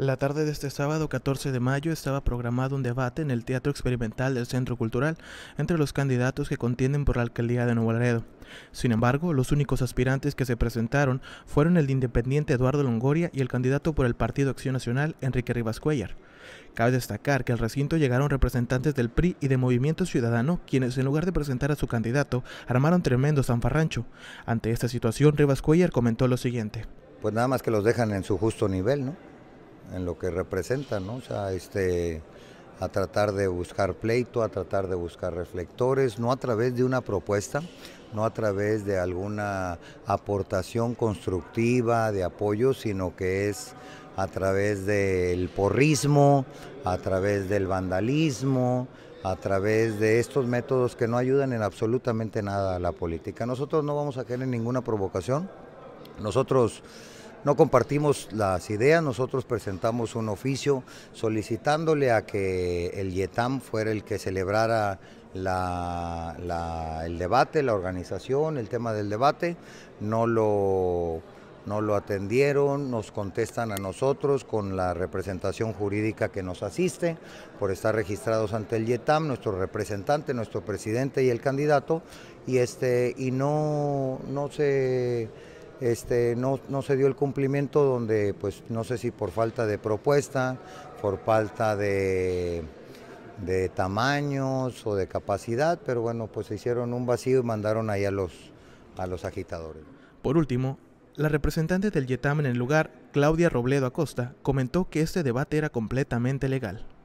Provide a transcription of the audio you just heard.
La tarde de este sábado 14 de mayo estaba programado un debate en el Teatro Experimental del Centro Cultural entre los candidatos que contienden por la alcaldía de Nuevo Laredo. Sin embargo, los únicos aspirantes que se presentaron fueron el independiente Eduardo Longoria y el candidato por el Partido Acción Nacional, Enrique Rivas Cuellar. Cabe destacar que al recinto llegaron representantes del PRI y de Movimiento Ciudadano, quienes en lugar de presentar a su candidato, armaron tremendo zanfarrancho. Ante esta situación, Rivas Cuellar comentó lo siguiente. Pues nada más que los dejan en su justo nivel, ¿no? en lo que representan, ¿no? O sea, este, a tratar de buscar pleito, a tratar de buscar reflectores, no a través de una propuesta, no a través de alguna aportación constructiva, de apoyo, sino que es a través del porrismo, a través del vandalismo, a través de estos métodos que no ayudan en absolutamente nada a la política. Nosotros no vamos a caer ninguna provocación. Nosotros no compartimos las ideas, nosotros presentamos un oficio solicitándole a que el YETAM fuera el que celebrara el debate, la organización, el tema del debate, no lo, no lo atendieron, nos contestan a nosotros con la representación jurídica que nos asiste por estar registrados ante el YETAM, nuestro representante, nuestro presidente y el candidato, y, este, y no, no se este, no, no, se dio el cumplimiento donde, pues no sé si por falta de propuesta, por falta de, tamaños o de capacidad, pero bueno, pues se hicieron un vacío y mandaron ahí a los, a los agitadores. Por último, la representante del YETAM en el lugar, Claudia Robledo Acosta, comentó que este debate era completamente legal.